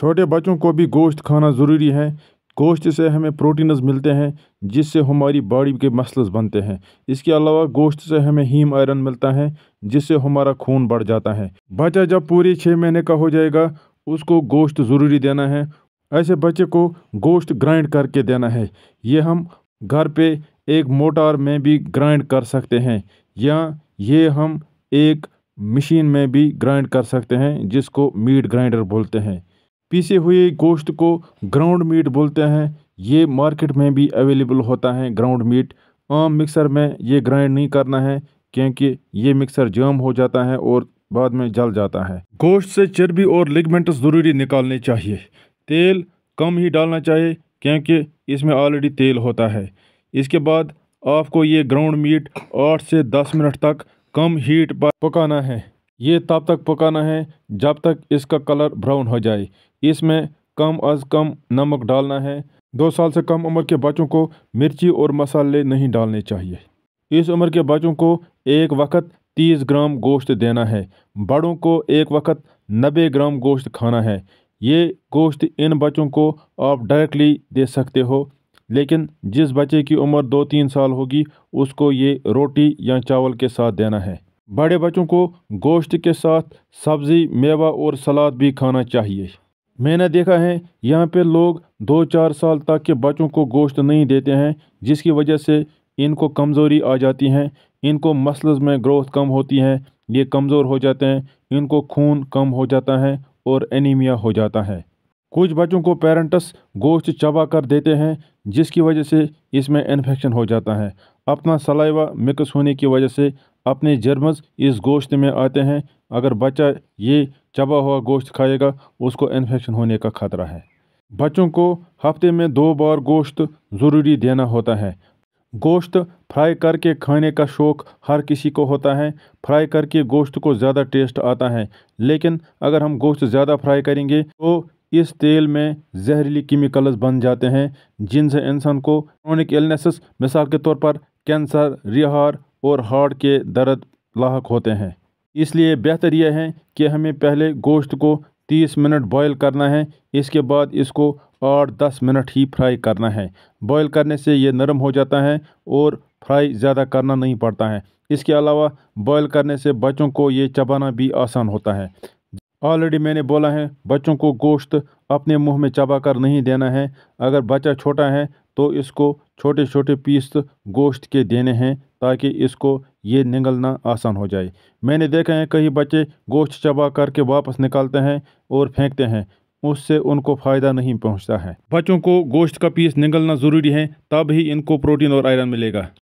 छोटे बच्चों को भी गोश्त खाना ज़रूरी है गोश्त से हमें प्रोटीनस मिलते हैं जिससे हमारी बॉडी के मसल्स बनते हैं इसके अलावा गोश्त से हमें हीम आयरन मिलता है जिससे हमारा खून बढ़ जाता है बच्चा जब पूरी छः महीने का हो जाएगा उसको गोश्त ज़रूरी देना है ऐसे बच्चे को गोश्त ग्राइंड करके देना है ये हम घर पे एक मोटार में भी ग्राइंड कर सकते हैं या ये हम एक मशीन में भी ग्राइंड कर सकते हैं जिसको मीट ग्राइंडर बोलते हैं पीसे हुए गोश्त को ग्राउंड मीट बोलते हैं ये मार्केट में भी अवेलेबल होता है ग्राउंड मीट आम मिक्सर में ये ग्राइंड नहीं करना है क्योंकि ये मिक्सर जाम हो जाता है और बाद में जल जाता है गोश्त से चर्बी और लिगमेंट्स ज़रूरी निकालने चाहिए तेल कम ही डालना चाहिए क्योंकि इसमें ऑलरेडी तेल होता है इसके बाद आपको ये ग्राउंड मीट आठ से दस मिनट तक कम हीट पर पकाना है ये तब तक पकाना है जब तक इसका कलर ब्राउन हो जाए इसमें कम अज़ कम नमक डालना है दो साल से कम उम्र के बच्चों को मिर्ची और मसाले नहीं डालने चाहिए इस उम्र के बच्चों को एक वक्त 30 ग्राम गोश्त देना है बड़ों को एक वक्त 90 ग्राम गोश्त खाना है ये गोश्त इन बच्चों को आप डायरेक्टली दे सकते हो लेकिन जिस बच्चे की उम्र दो तीन साल होगी उसको ये रोटी या चावल के साथ देना है बड़े बच्चों को गोश्त के साथ सब्ज़ी मेवा और सलाद भी खाना चाहिए मैंने देखा है यहाँ पे लोग दो चार साल तक के बच्चों को गोश्त नहीं देते हैं जिसकी वजह से इनको कमज़ोरी आ जाती है इनको मसल्स में ग्रोथ कम होती है ये कमज़ोर हो जाते हैं इनको खून कम हो जाता है और एनीमिया हो जाता है कुछ बच्चों को पेरेंट्स गोश्त चबा कर देते हैं जिसकी वजह से इसमें इन्फेक्शन हो जाता है अपना सलाइवा मिक्स होने की वजह से अपने जर्मस इस गोश्त में आते हैं अगर बच्चा ये चबा हुआ गोश्त खाएगा उसको इन्फेक्शन होने का खतरा है बच्चों को हफ्ते में दो बार गोश्त ज़रूरी देना होता है गोश्त फ्राई करके खाने का शौक़ हर किसी को होता है फ्राई करके गोश्त को ज़्यादा टेस्ट आता है लेकिन अगर हम गोश्त ज़्यादा फ्राई करेंगे तो इस तेल में जहरीली केमिकल्स बन जाते हैं जिनसे इंसान को क्रॉनिक इलनेसेस मिसाल के तौर पर कैंसर रिहार और हार्ट के दर्द लाक होते हैं इसलिए बेहतर यह है कि हमें पहले गोश्त को 30 मिनट बॉयल करना है इसके बाद इसको आठ दस मिनट ही फ्राई करना है बॉयल करने से ये नरम हो जाता है और फ्राई ज़्यादा करना नहीं पड़ता है इसके अलावा बॉयल करने से बच्चों को ये चबाना भी आसान होता है ऑलरेडी मैंने बोला है बच्चों को गोश्त अपने मुंह में चबाकर नहीं देना है अगर बच्चा छोटा है तो इसको छोटे छोटे पीस गोश्त के देने हैं ताकि इसको ये निगलना आसान हो जाए मैंने देखा है कई बच्चे गोश्त चबा करके वापस निकालते हैं और फेंकते हैं उससे उनको फ़ायदा नहीं पहुंचता है बच्चों को गोश्त का पीस निगलना ज़रूरी है तब ही इनको प्रोटीन और आयरन मिलेगा